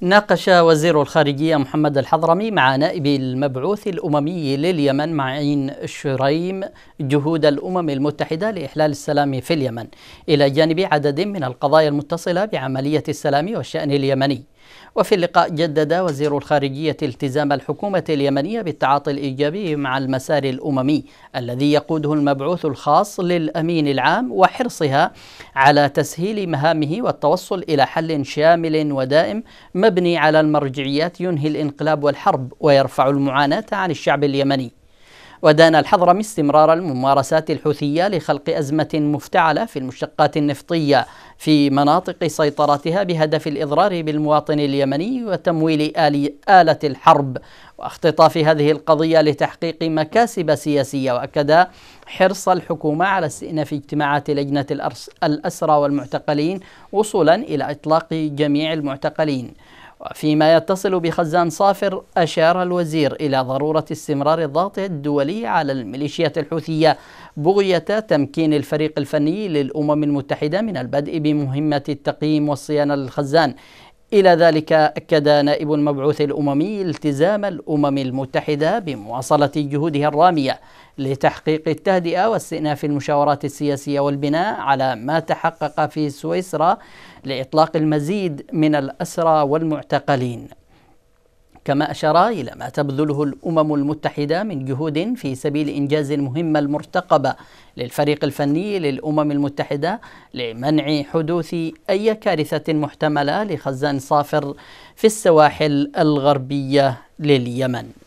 ناقش وزير الخارجية محمد الحضرمي مع نائب المبعوث الأممي لليمن معين الشريم جهود الأمم المتحدة لإحلال السلام في اليمن إلى جانب عدد من القضايا المتصلة بعملية السلام والشأن اليمني وفي اللقاء جدد وزير الخارجية التزام الحكومة اليمنية بالتعاطي الإيجابي مع المسار الأممي الذي يقوده المبعوث الخاص للأمين العام وحرصها على تسهيل مهامه والتوصل إلى حل شامل ودائم مبني على المرجعيات ينهي الانقلاب والحرب ويرفع المعاناة عن الشعب اليمني ودان الحضرمي استمرار الممارسات الحوثية لخلق أزمة مفتعلة في المشتقات النفطية في مناطق سيطرتها بهدف الإضرار بالمواطن اليمني وتمويل آلة الحرب واختطاف هذه القضية لتحقيق مكاسب سياسية وأكد حرص الحكومة على استئناف اجتماعات لجنة الأسرى والمعتقلين وصولا إلى إطلاق جميع المعتقلين وفيما يتصل بخزان صافر أشار الوزير إلى ضرورة استمرار الضغط الدولي على الميليشيات الحوثية بغية تمكين الفريق الفني للأمم المتحدة من البدء بمهمة التقييم والصيانة للخزان إلى ذلك أكد نائب المبعوث الأممي التزام الأمم المتحدة بمواصلة جهودها الرامية لتحقيق التهدئة واستئناف المشاورات السياسية والبناء على ما تحقق في سويسرا لإطلاق المزيد من الأسرى والمعتقلين كما أشار إلى ما تبذله الأمم المتحدة من جهود في سبيل إنجاز المهمة المرتقبة للفريق الفني للأمم المتحدة لمنع حدوث أي كارثة محتملة لخزان صافر في السواحل الغربية لليمن